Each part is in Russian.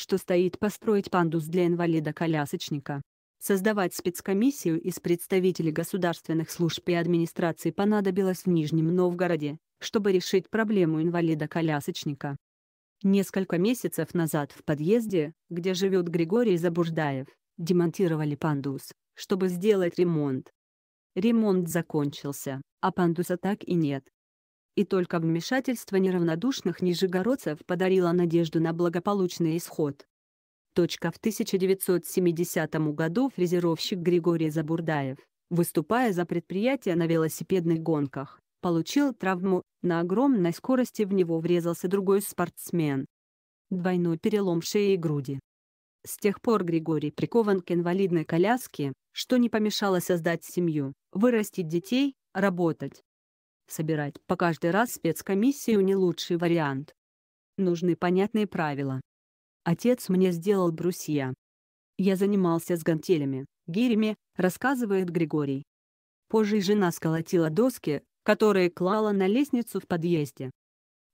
что стоит построить пандус для инвалида-колясочника. Создавать спецкомиссию из представителей государственных служб и администрации понадобилось в Нижнем Новгороде, чтобы решить проблему инвалида-колясочника. Несколько месяцев назад в подъезде, где живет Григорий Забуждаев, демонтировали пандус, чтобы сделать ремонт. Ремонт закончился, а пандуса так и нет и только вмешательство неравнодушных нижегородцев подарило надежду на благополучный исход. Точка в 1970 году фрезеровщик Григорий Забурдаев, выступая за предприятие на велосипедных гонках, получил травму, на огромной скорости в него врезался другой спортсмен. Двойной перелом шеи и груди. С тех пор Григорий прикован к инвалидной коляске, что не помешало создать семью, вырастить детей, работать. Собирать по каждый раз спецкомиссию не лучший вариант. Нужны понятные правила. Отец мне сделал брусья. Я занимался с гантелями, гирями, рассказывает Григорий. Позже жена сколотила доски, которые клала на лестницу в подъезде.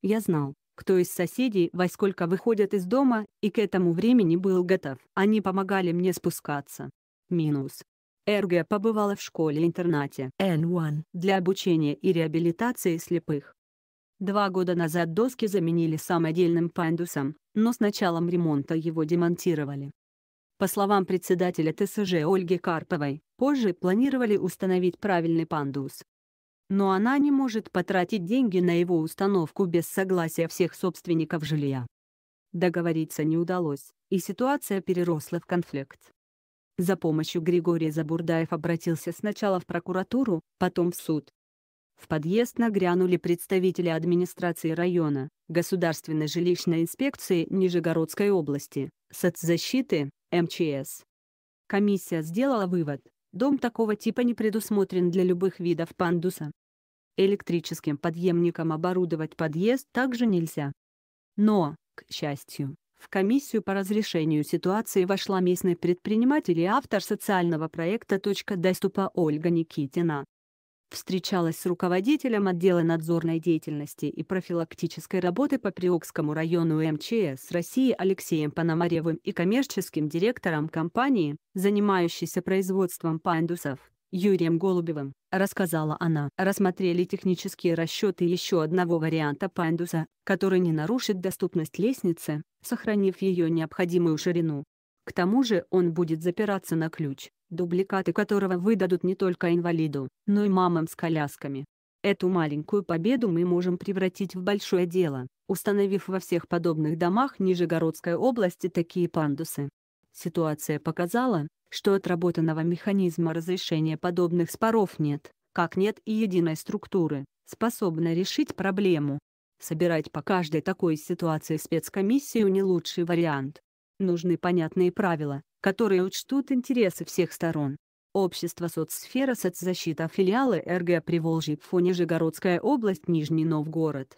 Я знал, кто из соседей во сколько выходят из дома, и к этому времени был готов. Они помогали мне спускаться. Минус. Эрге побывала в школе-интернате N1 для обучения и реабилитации слепых. Два года назад доски заменили самодельным пандусом, но с началом ремонта его демонтировали. По словам председателя ТСЖ Ольги Карповой, позже планировали установить правильный пандус. Но она не может потратить деньги на его установку без согласия всех собственников жилья. Договориться не удалось, и ситуация переросла в конфликт. За помощью Григория Забурдаев обратился сначала в прокуратуру, потом в суд. В подъезд нагрянули представители администрации района, Государственной жилищной инспекции Нижегородской области, соцзащиты, МЧС. Комиссия сделала вывод, дом такого типа не предусмотрен для любых видов пандуса. Электрическим подъемником оборудовать подъезд также нельзя. Но, к счастью, в комиссию по разрешению ситуации вошла местный предприниматель и автор социального проекта «Точка доступа» Ольга Никитина. Встречалась с руководителем отдела надзорной деятельности и профилактической работы по Приокскому району МЧС России Алексеем Пономаревым и коммерческим директором компании, занимающейся производством пандусов, Юрием Голубевым, рассказала она. Рассмотрели технические расчеты еще одного варианта пандуса, который не нарушит доступность лестницы, сохранив ее необходимую ширину. К тому же он будет запираться на ключ, дубликаты которого выдадут не только инвалиду, но и мамам с колясками. Эту маленькую победу мы можем превратить в большое дело, установив во всех подобных домах Нижегородской области такие пандусы. Ситуация показала, что отработанного механизма разрешения подобных споров нет, как нет и единой структуры, способной решить проблему. Собирать по каждой такой ситуации спецкомиссию не лучший вариант. Нужны понятные правила, которые учтут интересы всех сторон. Общество соцсфера соцзащита филиалы РГ Приволжье в фоне Жигородская область Нижний Новгород.